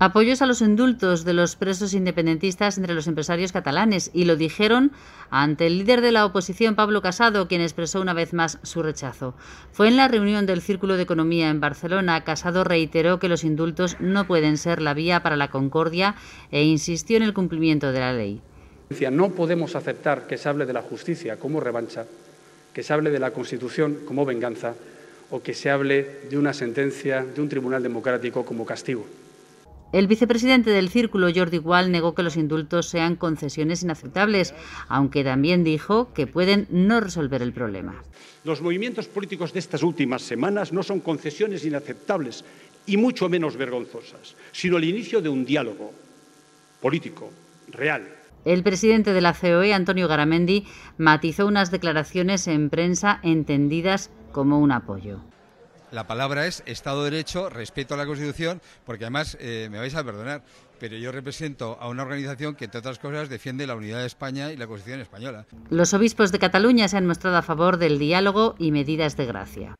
Apoyos a los indultos de los presos independentistas entre los empresarios catalanes y lo dijeron ante el líder de la oposición Pablo Casado, quien expresó una vez más su rechazo. Fue en la reunión del Círculo de Economía en Barcelona, Casado reiteró que los indultos no pueden ser la vía para la concordia e insistió en el cumplimiento de la ley. No podemos aceptar que se hable de la justicia como revancha, que se hable de la Constitución como venganza o que se hable de una sentencia de un tribunal democrático como castigo. El vicepresidente del Círculo, Jordi Wall, negó que los indultos sean concesiones inaceptables, aunque también dijo que pueden no resolver el problema. Los movimientos políticos de estas últimas semanas no son concesiones inaceptables y mucho menos vergonzosas, sino el inicio de un diálogo político, real, el presidente de la COE, Antonio Garamendi, matizó unas declaraciones en prensa entendidas como un apoyo la palabra es Estado de Derecho, respeto a la Constitución, porque además eh, me vais a perdonar, pero yo represento a una organización que, entre otras cosas, defiende la unidad de España y la Constitución española. Los obispos de Cataluña se han mostrado a favor del diálogo y medidas de gracia.